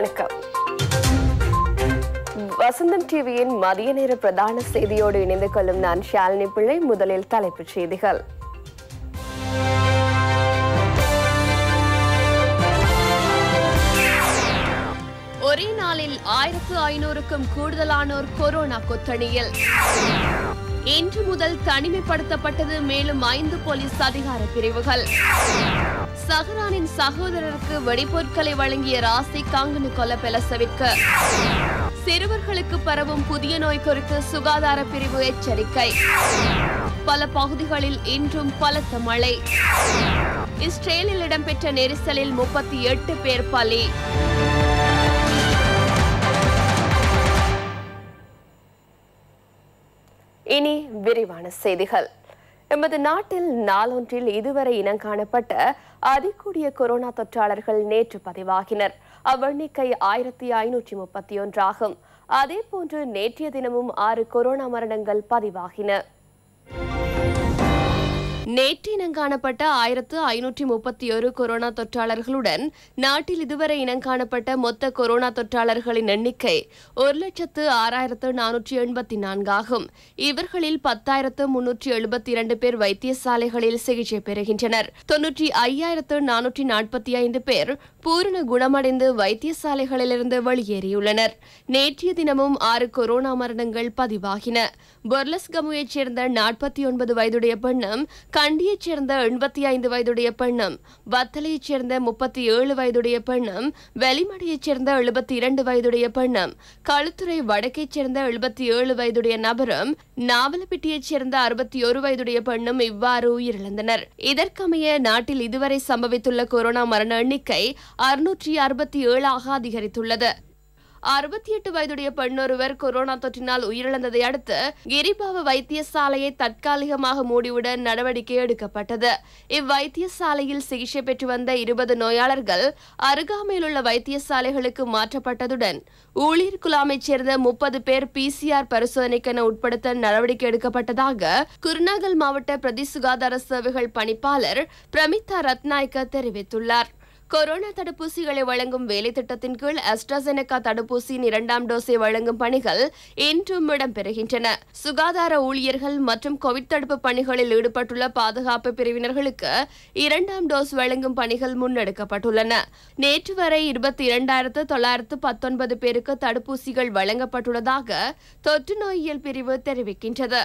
வணக்கம் வசந்தம் டிவியின் மதிய நேர பிரதான செய்தியோடு இணைந்து கொள்ளும் நான் ஷாலினி பிள்ளை முதலில் தலைப்புச் செய்திகள் ஒரே நாளில் ஆயிரத்து ஐநூறுக்கும் கூடுதலானோர் கொரோனா கொத்தணியில் இன்று முதல் தனிமைப்படுத்தப்பட்டது மேலும் ஐந்து போலீஸ் அதிகார பிரிவுகள் சஹரானின் சகோதரருக்கு வெடிபொருட்களை வழங்கிய ராசி காங்கனு கொல சவிக்க சிறுவர்களுக்கு பரவும் புதிய நோய் குறித்து சுகாதார பிரிவு எச்சரிக்கை பல பகுதிகளில் இன்றும் பலத்த மழை இஸ்ரேலில் இடம்பெற்ற நெரிசலில் முப்பத்தி எட்டு பேர் பலி இனி விரிவான செய்திகள் எமது நாட்டில் நாளொன்றில் இதுவரை இனங்காணப்பட்ட அதிகூடிய கொரோனா தொற்றாளர்கள் நேற்று பதிவாகினர் அவ்வெண்ணிக்கை ஆயிரத்தி ஐநூற்றி முப்பத்தி ஒன்றாகும் அதேபோன்று நேற்றைய தினமும் ஆறு கொரோனா மரணங்கள் பதிவாகின நேற்று இனங்காணப்பட்ட ஆயிரத்து ஐநூற்றி முப்பத்தி ஒரு கொரோனா தொற்றாளர்களுடன் நாட்டில் இதுவரை இனங்காணப்பட்ட மொத்த கொரோனா தொற்றாளர்களின் எண்ணிக்கை ஒரு லட்சத்து ஆறாயிரத்து நானூற்றி எண்பத்தி நான்காகும் இவர்களில் பத்தாயிரத்து முன்னூற்றி எழுபத்தி இரண்டு பேர் வைத்தியசாலைகளில் சிகிச்சை பெறுகின்றனர் தொன்னூற்றி ஐயாயிரத்து நானூற்றி நாற்பத்தி ஐந்து பேர் பூரண குணமடைந்து வைத்தியசாலைகளிலிருந்து வெளியேறியுள்ளனர் நேற்றைய தினமும் ஆறு கொரோனா மரணங்கள் பதிவாகின பொர்லஸ் கமுவைச் சேர்ந்த நாற்பத்தி ஒன்பது வயதுடைய பெண்ணும் கண்டியைச் சேர்ந்த எண்பத்தி ஐந்து வயதுடைய பெண்ணும் வத்தலையைச் சேர்ந்த முப்பத்தி ஏழு வயதுடைய பெண்ணும் வெளிமடையைச் சேர்ந்த எழுபத்தி இரண்டு வயதுடைய பெண்ணும் களுத்துறை வடக்கைச் சேர்ந்த எழுபத்தி ஏழு வயதுடைய நபரும் நாவலப்பிட்டியைச் சேர்ந்த அறுபத்தி ஒரு வயதுடைய பெண்ணும் இவ்வாறு உயிரிழந்தனர் இதற்கமைய நாட்டில் இதுவரை சம்பவித்துள்ள கொரோனா மரண எண்ணிக்கை அறுநூற்றி அறுபத்தி ஏழாக அதிகரித்துள்ளது அறுபத்தி எட்டு வயதுடைய பெண்ணொருவர் கொரோனா தொற்றினால் உயிரிழந்ததை அடுத்து கிரிபாவ வைத்தியசாலையை தற்காலிகமாக மூடிவிட நடவடிக்கை எடுக்கப்பட்டது இவ்வைத்தியசாலையில் சிகிச்சை பெற்று வந்த இருபது நோயாளர்கள் அருகாமையிலுள்ள வைத்தியசாலைகளுக்கு மாற்றப்பட்டதுடன் ஊழியர் குழாமைச் சேர்ந்த முப்பது பேர் பிசிஆர் பரிசோதனைக்கென உட்படுத்த நடவடிக்கை எடுக்கப்பட்டதாக குருநாகல் மாவட்ட பிரதி சுகாதார சேவைகள் பணிப்பாளர் பிரமிதா ரத்நாயக்க தெரிவித்துள்ளார் கொரோனா தடுப்பூசிகளை வழங்கும் வேலை திட்டத்தின் கீழ் அஸ்ட்ராசெனகா தடுப்பூசியின் இரண்டாம் டோஸை வழங்கும் பணிகள் இன்றும் இடம்பெறுகின்றன சுகாதார ஊழியர்கள் மற்றும் கோவிட் தடுப்பு பணிகளில் ஈடுபட்டுள்ள பாதுகாப்பு பிரிவினர்களுக்கு இரண்டாம் டோஸ் வழங்கும் பணிகள் முன்னெடுக்கப்பட்டுள்ளன நேற்று வரை இருபத்தி இரண்டாயிரத்து தொள்ளாயிரத்து பத்தொன்பது பேருக்கு தடுப்பூசிகள் வழங்கப்பட்டுள்ளதாக தொற்று நோயியல் பிரிவு தெரிவிக்கின்றது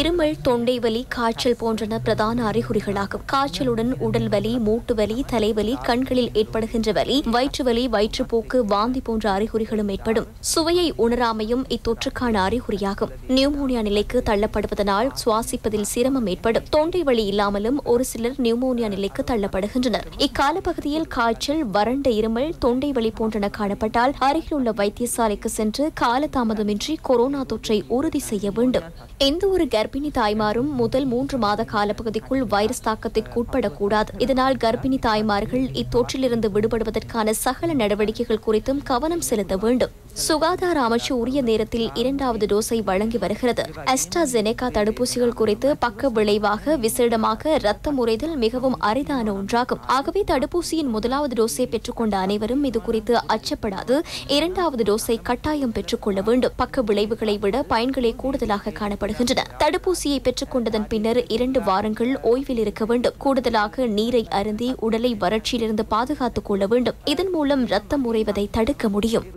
இருமல் தொண்டை வலி காய்ச்சல் போன்றன பிரதான அறிகுறிகளாகும் காய்ச்சலுடன் உடல் உடல் வலி மூட்டு வலி தலைவலி கண்களில் ஏற்படுகின்ற வலி வயிற்று வலி வயிற்றுப்போக்கு வாந்தி போன்ற அறிகுறிகளும் ஏற்படும் சுவையை உணராமையும் இத்தொற்றுக்கான அறிகுறியாகும் நியூமோனியா நிலைக்கு தள்ளப்படுவதனால் சுவாசிப்பதில் சிரமம் ஏற்படும் தொண்டை வலி இல்லாமலும் ஒரு சிலர் நியூமோனியா நிலைக்கு தள்ளப்படுகின்றனர் இக்கால பகுதியில் காய்ச்சல் வறண்ட இருமல் தொண்டை வலி போன்றன காணப்பட்டால் அருகில் உள்ள வைத்தியசாலைக்கு சென்று காலதாமதமின்றி கொரோனா தொற்றை உறுதி செய்ய வேண்டும் எந்த ஒரு கர்ப்பிணி தாய்மாரும் முதல் மூன்று மாத காலப்பகுதிக்குள் வைரஸ் தாக்கத்திற்கு உட்படக்கூடாது இதனால் கர்ப்பிணி தாய்மார்கள் இத்தொற்றிலிருந்து விடுபடுவதற்கான சகல நடவடிக்கைகள் குறித்தும் கவனம் செலுத்த வேண்டும் சுகாதார அமைச்சு உரிய நேரத்தில் இரண்டாவது டோஸை வழங்கி வருகிறது அஸ்டாசெனேகா தடுப்பூசிகள் குறித்து பக்க விளைவாக விசேடமாக ரத்தம் உறைதல் மிகவும் அரிதான ஒன்றாகும் ஆகவே தடுப்பூசியின் முதலாவது டோஸை பெற்றுக்கொண்ட அனைவரும் இது குறித்து அச்சப்படாது இரண்டாவது டோஸை கட்டாயம் பெற்றுக்கொள்ள வேண்டும் பக்க விளைவுகளை விட பயன்களே கூடுதலாக காணப்படுகின்றன தடுப்பூசியை பெற்றுக்கொண்டதன் பின்னர் இரண்டு வாரங்கள் ஓய்வில் இருக்க வேண்டும் கூடுதலாக நீரை அருந்தி உடலை வறட்சியிலிருந்து பாதுகாத்துக் கொள்ள வேண்டும் இதன் மூலம் ரத்தம் உறைவதை தடுக்க முடியும்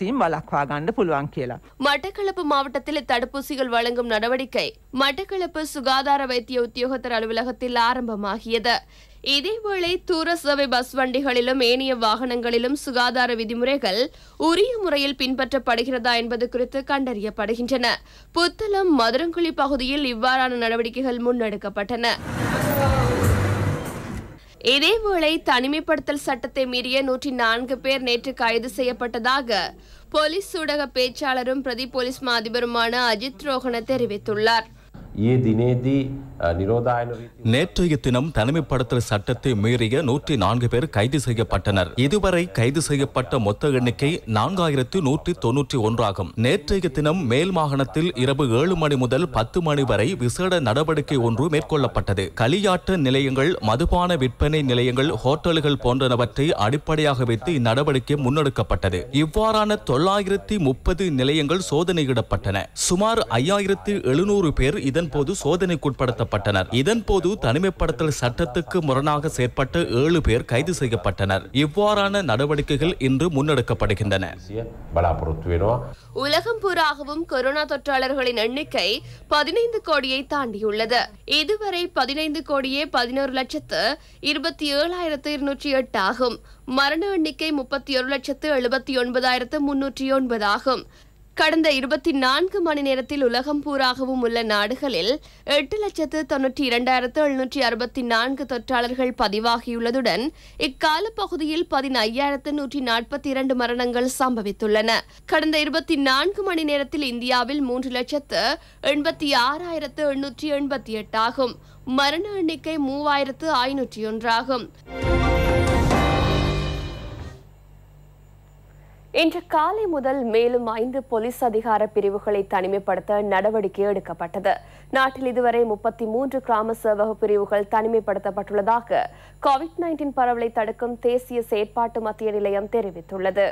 தடுப்பூசியும் වලක්වා ගන්න පුළුවන් කියලා. மட்டக்களப்பு மாவட்டத்தில் தடுப்பூசிகள் வழங்கும் நடவடிக்கை மட்டக்களப்பு சுகாதார வைத்திய உத்தியோகத்தர் அலுவலகத்தில் ஆரம்பமாகியது இதேவேளை தூர சேவை பஸ் வண்டிகளிலும் ஏனைய வாகனங்களிலும் சுகாதார விதிமுறைகள் உரிய முறையில் பின்பற்றப்படுகிறதா என்பது குறித்து கண்டறியப்படுகின்றன புத்தளம் மதுரங்குழி பகுதியில் இவ்வாறான நடவடிக்கைகள் முன்னெடுக்கப்பட்டன இதேவேளை தனிமைப்படுத்தல் சட்டத்தை மீறிய நூற்றி நான்கு பேர் நேற்று கைது செய்யப்பட்டதாக போலீஸ் ஊடக பேச்சாளரும் பிரதி போலீஸ் மாதிபருமான அஜித் ரோஹன தெரிவித்துள்ளார் நேற்றைய தினம் தனிமைப்படுத்தல் சட்டத்தை மீறிய நூற்றி நான்கு பேர் கைது செய்யப்பட்டனர் இதுவரை கைது செய்யப்பட்ட மொத்த எண்ணிக்கை நான்காயிரத்தி நூற்றி தொன்னூற்றி ஒன்றாகும் நேற்றைய தினம் மேல் மாகாணத்தில் இரவு ஏழு மணி முதல் பத்து மணி வரை விசேட நடவடிக்கை ஒன்று மேற்கொள்ளப்பட்டது களியாட்ட நிலையங்கள் மதுபான விற்பனை நிலையங்கள் ஹோட்டல்கள் போன்றனவற்றை அடிப்படையாக வைத்து இந்நடவடிக்கை முன்னெடுக்கப்பட்டது இவ்வாறான தொள்ளாயிரத்தி முப்பது நிலையங்கள் சோதனையிடப்பட்டன சுமார் ஐயாயிரத்தி எழுநூறு பேர் இதன் போது சோதனைக்குட்படுத்தப்பட்டனர் இதன் போது தனிமைப்படுத்தல் சட்டத்துக்கு முரணாக செயற்பட்ட ஏழு பேர் கைது செய்யப்பட்டனர் இவ்வாறான நடவடிக்கைகள் இன்று முன்னெடுக்கப்படுகின்றன உலகம் பூராகவும் கொரோனா தொற்றாளர்களின் எண்ணிக்கை பதினைந்து கோடியை தாண்டியுள்ளது இதுவரை பதினைந்து கோடியே பதினோரு லட்சத்து இருபத்தி ஏழாயிரத்து இருநூற்றி எட்டு ஆகும் மரண எண்ணிக்கை முப்பத்தி ஒரு லட்சத்து எழுபத்தி ஒன்பதாயிரத்து முன்னூற்றி ஒன்பது ஆகும் கடந்த இருபத்தி நான்கு மணி நேரத்தில் உலகம் பூராகவும் உள்ள நாடுகளில் எட்டு லட்சத்து தொன்னூற்றி இரண்டாயிரத்து எழுநூற்றி அறுபத்தி நான்கு தொற்றாளர்கள் பதிவாகியுள்ளதுடன் இக்கால பகுதியில் பதினையாயிரத்து நூற்றி நாற்பத்தி இரண்டு மரணங்கள் சம்பவித்துள்ளன கடந்த இருபத்தி நான்கு மணி நேரத்தில் இந்தியாவில் மூன்று லட்சத்து எண்பத்தி ஆறாயிரத்து எண்ணூற்றி எண்பத்தி எட்டாகும் மரண எண்ணிக்கை மூவாயிரத்து ஐநூற்றி ஒன்றாகும் இன்று காலை முதல் மேலும் ஐந்து போலீஸ் அதிகார பிரிவுகளை தனிமைப்படுத்த நடவடிக்கை எடுக்கப்பட்டது நாட்டில் இதுவரை முப்பத்தி மூன்று கிராம சேவக பிரிவுகள் தனிமைப்படுத்தப்பட்டுள்ளதாக கோவிட் நைன்டீன் பரவலை தடுக்கும் தேசிய செயற்பாட்டு மத்திய நிலையம் தெரிவித்துள்ளது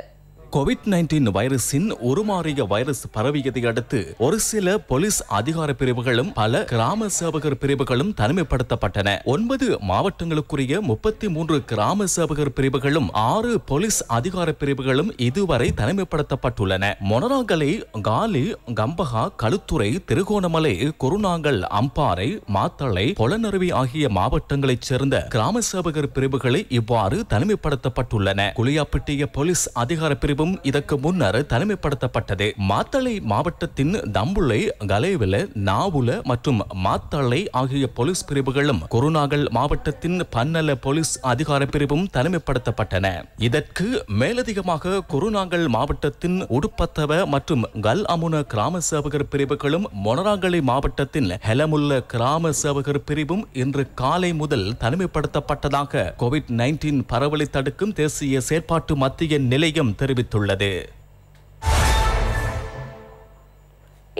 கோவிட் நைன்டீன் வைரஸின் உருமாறிய வைரஸ் பரவியதை அடுத்து ஒரு சில போலீஸ் அதிகார பிரிவுகளும் பல கிராம சேவகர் பிரிவுகளும் தனிமைப்படுத்தப்பட்டன ஒன்பது மாவட்டங்களுக்குரிய முப்பத்தி மூன்று கிராம சேவகர் பிரிவுகளும் ஆறு போலீஸ் அதிகார பிரிவுகளும் இதுவரை தனிமைப்படுத்தப்பட்டுள்ளன மொனராகலை காலி கம்பஹா களுத்துறை திருகோணமலை குருநாங்கல் அம்பாறை மாத்தளை பொலனருவி ஆகிய மாவட்டங்களைச் சேர்ந்த கிராம சேவகர் பிரிவுகளை இவ்வாறு தனிமைப்படுத்தப்பட்டுள்ளன குளியாப்பட்டிய போலீஸ் அதிகார பிரிவு குழுவும் இதற்கு முன்னர் தனிமைப்படுத்தப்பட்டது மாத்தளை மாவட்டத்தின் தம்புளை கலைவில நாவுல மற்றும் மாத்தளை ஆகிய போலீஸ் பிரிவுகளும் குருநாகல் மாவட்டத்தின் பன்னல போலீஸ் அதிகார பிரிவும் தனிமைப்படுத்தப்பட்டன இதற்கு மேலதிகமாக குருநாகல் மாவட்டத்தின் உடுப்பத்தவ மற்றும் கல் அமுன கிராம சேவகர் பிரிவுகளும் மொனராங்கலை மாவட்டத்தின் ஹெலமுல்ல கிராம சேவகர் பிரிவும் இன்று காலை முதல் தனிமைப்படுத்தப்பட்டதாக கோவிட் நைன்டீன் பரவலை தடுக்கும் தேசிய செயற்பாட்டு மத்திய நிலையம் தெரிவித்தது தெரிவித்துள்ளது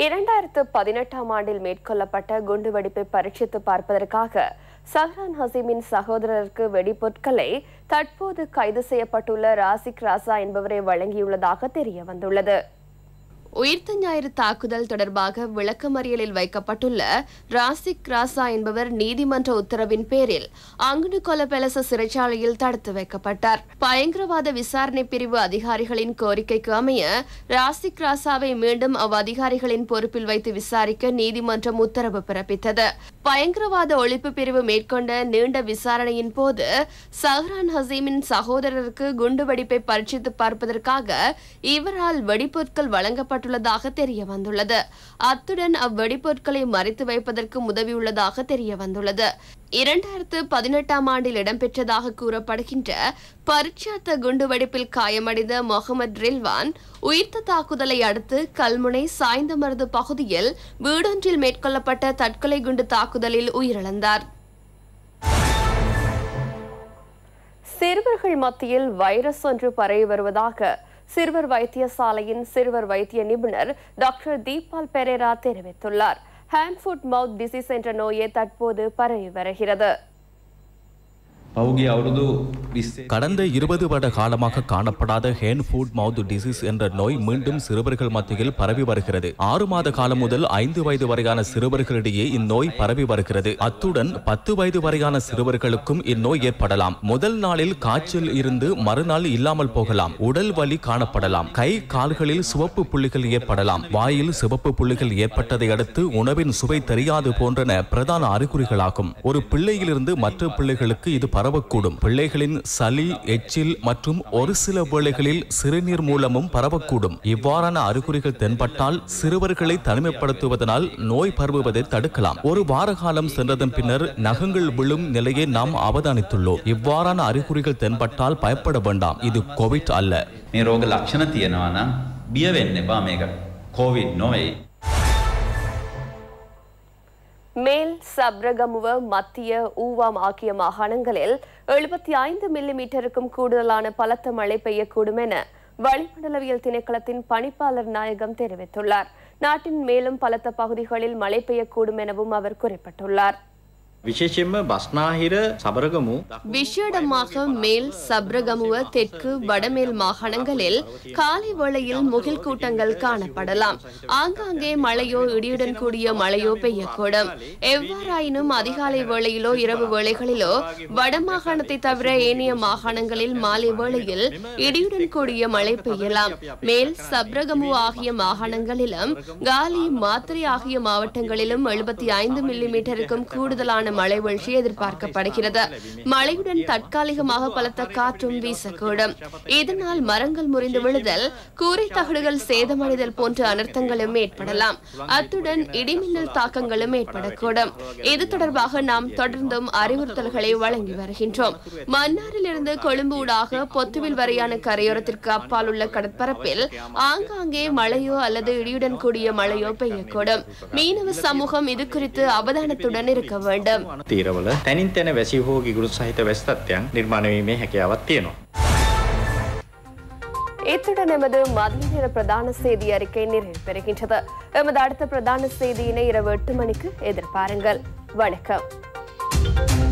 இரண்டாயிரத்து பதினெட்டாம் ஆண்டில் மேற்கொள்ளப்பட்ட குண்டுவெடிப்பை பரீட்சித்து பார்ப்பதற்காக சஹ்ரான் ஹசீமின் சகோதரருக்கு வெடிப்பொருட்களை தற்போது கைது செய்யப்பட்டுள்ள ராசிக் ராசா என்பவரை வழங்கியுள்ளதாக தெரிய வந்துள்ளது உயிர்த்த ஞாயிறு தாக்குதல் தொடர்பாக விளக்கமறியலில் வைக்கப்பட்டுள்ள ராசிக் ராசா என்பவர் நீதிமன்ற உத்தரவின் பேரில் அங்குனுகொல கொலபெலச சிறைச்சாலையில் தடுத்து வைக்கப்பட்டார் பயங்கரவாத விசாரணை பிரிவு அதிகாரிகளின் கோரிக்கைக்கு அமைய ராசிக் ராசாவை மீண்டும் அவ்வதிகாரிகளின் பொறுப்பில் வைத்து விசாரிக்க நீதிமன்றம் உத்தரவு பிறப்பித்தது பயங்கரவாத ஒழிப்பு பிரிவு மேற்கொண்ட நீண்ட விசாரணையின் போது சஹ்ரான் ஹசீமின் சகோதரருக்கு குண்டுவெடிப்பை பரீட்சித்து பார்ப்பதற்காக இவரால் வெடிப்பொருட்கள் வழங்கப்பட்ட வைக்கப்பட்டுள்ளதாக தெரிய வந்துள்ளது அத்துடன் அவ்வெடிப்பொருட்களை மறைத்து வைப்பதற்கு உதவியுள்ளதாக தெரிய வந்துள்ளது இரண்டாயிரத்து பதினெட்டாம் ஆண்டில் இடம்பெற்றதாக கூறப்படுகின்ற பரிட்சாத்த குண்டுவெடிப்பில் காயமடைந்த முகமது ரில்வான் உயிர்த்த தாக்குதலை அடுத்து கல்முனை சாய்ந்தமருது பகுதியில் வீடொன்றில் மேற்கொள்ளப்பட்ட தற்கொலை குண்டு தாக்குதலில் உயிரிழந்தார் சிறுவர்கள் மத்தியில் வைரஸ் ஒன்று பரவி வருவதாக சிறுவர் வைத்தியசாலையின் சிறுவர் வைத்திய நிபுணர் டாக்டர் தீபால் பெரேரா தெரிவித்துள்ளார் ஹேண்ட் மவுத் டிசீஸ் என்ற நோயே தற்போது பரவி வருகிறது கடந்த இருபது வருட காலமாக காணப்படாத ஹேன் ஃபுட் மவுத் டிசீஸ் என்ற நோய் மீண்டும் சிறுவர்கள் மத்தியில் பரவி வருகிறது ஆறு மாத காலம் முதல் ஐந்து வயது வரையான சிறுவர்களிடையே இந்நோய் பரவி வருகிறது அத்துடன் பத்து வயது வரையான சிறுவர்களுக்கும் இந்நோய் ஏற்படலாம் முதல் நாளில் காய்ச்சல் இருந்து மறுநாள் இல்லாமல் போகலாம் உடல் வலி காணப்படலாம் கை கால்களில் சிவப்பு புள்ளிகள் ஏற்படலாம் வாயில் சிவப்பு புள்ளிகள் ஏற்பட்டதை அடுத்து உணவின் சுவை தெரியாது போன்றன பிரதான அறிகுறிகளாகும் ஒரு பிள்ளையிலிருந்து மற்ற பிள்ளைகளுக்கு இது பரவ பரவக்கூடும் பிள்ளைகளின் சளி எச்சில் மற்றும் ஒரு சில வேளைகளில் சிறுநீர் மூலமும் பரவக்கூடும் இவ்வாறான அறிகுறிகள் தென்பட்டால் சிறுவர்களை தனிமைப்படுத்துவதனால் நோய் பரவுவதை தடுக்கலாம் ஒரு வார காலம் சென்றதன் பின்னர் நகங்கள் விழும் நிலையை நாம் அவதானித்துள்ளோம் இவ்வாறான அறிகுறிகள் தென்பட்டால் பயப்பட வேண்டாம் இது கோவிட் அல்ல මේ රෝග ලක්ෂණ තියෙනවනම් மேல் சப்ரகமுவ மத்திய ஊவாம் ஆகிய மாகாணங்களில் எழுபத்தி ஐந்து மில்லிமீட்டருக்கும் கூடுதலான பலத்த மழை பெய்யக்கூடும் என வளிமண்டலவியல் திணைக்களத்தின் பணிப்பாளர் நாயகம் தெரிவித்துள்ளார் நாட்டின் மேலும் பலத்த பகுதிகளில் மழை பெய்யக்கூடும் எனவும் அவர் குறிப்பிட்டுள்ளார் විශේෂයෙන්ම බස්නාහිර விஷேடமாக மேல் சப்ரகமுவ தெற்கு வடமேல் மாகாணங்களில் காலை வேளையில் முகில் கூட்டங்கள் காணப்படலாம் ஆங்காங்கே மழையோ இடியுடன் கூடிய மழையோ பெய்யக்கூடும் எவ்வாறாயினும் அதிகாலை வேளையிலோ இரவு வேளைகளிலோ வட தவிர ஏனைய மாகாணங்களில் மாலை வேளையில் இடியுடன் கூடிய மழை பெய்யலாம் மேல் சப்ரகமு ஆகிய மாகாணங்களிலும் காலி மாத்திரை ஆகிய மாவட்டங்களிலும் எழுபத்தி ஐந்து மில்லிமீட்டருக்கும் கூடுதலான மிதமான மழை வீழ்ச்சி எதிர்பார்க்கப்படுகிறது மழையுடன் தற்காலிகமாக பலத்த காற்றும் வீசக்கூடும் இதனால் மரங்கள் முறிந்து விழுதல் கூரை தகடுகள் சேதமடைதல் போன்ற அனர்த்தங்களும் ஏற்படலாம் அத்துடன் இடிமின்னல் தாக்கங்களும் ஏற்படக்கூடும் இது தொடர்பாக நாம் தொடர்ந்தும் அறிவுறுத்தல்களை வழங்கி வருகின்றோம் மன்னாரில் இருந்து கொழும்பு ஊடாக பொத்துவில் வரையான கரையோரத்திற்கு அப்பால் உள்ள கடற்பரப்பில் ஆங்காங்கே மழையோ அல்லது இடியுடன் கூடிய மழையோ பெய்யக்கூடும் மீனவ சமூகம் இது குறித்து அவதானத்துடன் இருக்க வேண்டும் තීරවල තැනින් තැන වැසි හෝ ගිගුරු සහිත වැස් තත්ත්වයන් නිර්මාණය වීමේ හැකියාවක් තියෙනවා. இத்துடன் எமது மதிய பிரதான செய்தி அறிக்கை நிறைவு பெறுகின்றது எமது அடுத்த பிரதான செய்தியினை இரவு எட்டு மணிக்கு எதிர்பாருங்கள் வணக்கம்